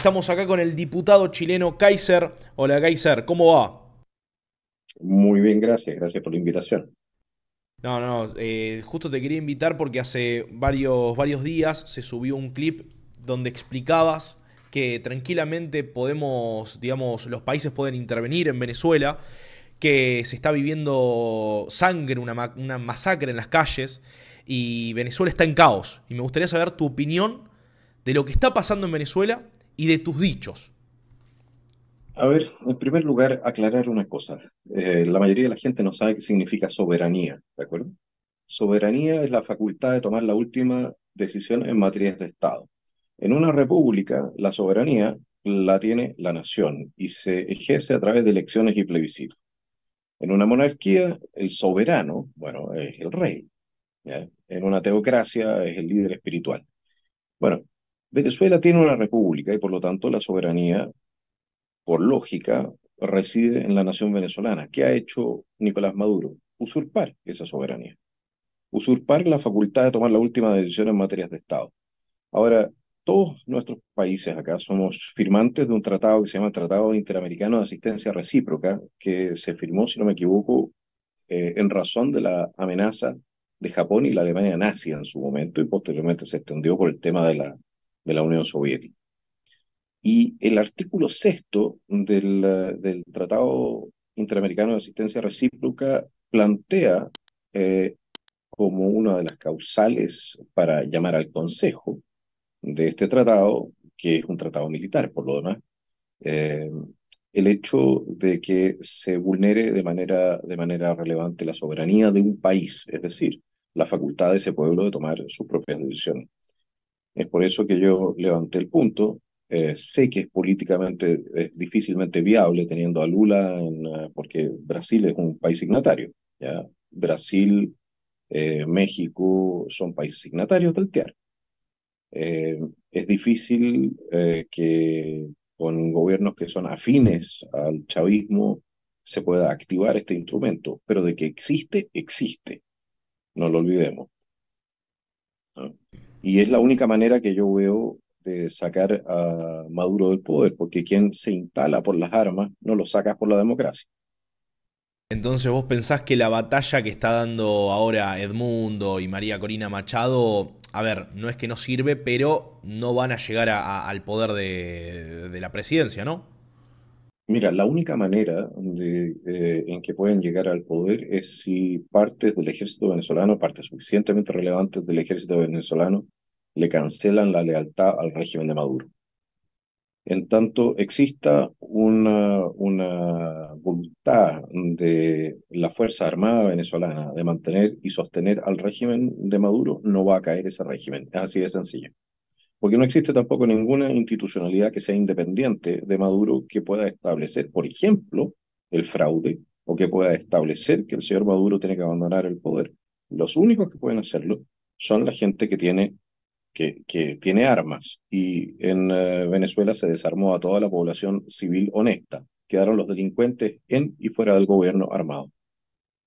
Estamos acá con el diputado chileno Kaiser. Hola Kaiser, ¿cómo va? Muy bien, gracias. Gracias por la invitación. No, no, eh, justo te quería invitar porque hace varios, varios días se subió un clip donde explicabas que tranquilamente podemos, digamos, los países pueden intervenir en Venezuela, que se está viviendo sangre, una, una masacre en las calles y Venezuela está en caos. Y me gustaría saber tu opinión de lo que está pasando en Venezuela y de tus dichos? A ver, en primer lugar, aclarar una cosa. Eh, la mayoría de la gente no sabe qué significa soberanía, ¿de acuerdo? Soberanía es la facultad de tomar la última decisión en materias de Estado. En una república, la soberanía la tiene la nación y se ejerce a través de elecciones y plebiscitos. En una monarquía, el soberano, bueno, es el rey. En una teocracia, es el líder espiritual. Bueno, Venezuela tiene una república y por lo tanto la soberanía, por lógica, reside en la nación venezolana. ¿Qué ha hecho Nicolás Maduro? Usurpar esa soberanía. Usurpar la facultad de tomar la última decisión en materias de Estado. Ahora, todos nuestros países acá somos firmantes de un tratado que se llama Tratado Interamericano de Asistencia Recíproca, que se firmó, si no me equivoco, eh, en razón de la amenaza de Japón y la Alemania nazi en su momento y posteriormente se extendió por el tema de la de la Unión Soviética. Y el artículo sexto del, Tratado Interamericano de Asistencia Recíproca plantea eh, como una de las causales para llamar al Consejo de este tratado, que es un tratado militar por lo demás, eh, el hecho de que se vulnere de manera, de manera relevante la soberanía de un país, es decir, la facultad de ese pueblo de tomar sus propias decisiones. Es por eso que yo levanté el punto. Eh, sé que es políticamente difícilmente viable teniendo a Lula, en, eh, porque Brasil es un país signatario. ¿ya? Brasil, eh, México son países signatarios del TIAR. es difícil que con gobiernos que son afines al chavismo se pueda activar este instrumento, pero de que existe, existe. No lo olvidemos. ¿No? Y es la única manera que yo veo de sacar a Maduro del poder, porque quien se instala por las armas no lo sacas por la democracia. Entonces vos pensás que la batalla que está dando ahora Edmundo y María Corina Machado, a ver, no es que no sirve, pero no van a llegar al poder de, de, la presidencia, ¿no? Mira, la única manera de eh, en que pueden llegar al poder es si partes del ejército venezolano, partes suficientemente relevantes del ejército venezolano, le cancelan la lealtad al régimen de Maduro. En tanto exista una, una voluntad de la Fuerza Armada venezolana de mantener y sostener al régimen de Maduro, no va a caer ese régimen. Es así de sencillo porque no existe tampoco ninguna institucionalidad que sea independiente de Maduro que pueda establecer, por ejemplo, el fraude o que pueda establecer que el señor Maduro tiene que abandonar el poder. Los únicos que pueden hacerlo son la gente que tiene, que, tiene armas. Y en eh, Venezuela se desarmó a toda la población civil honesta. Quedaron los delincuentes en y fuera del gobierno armado.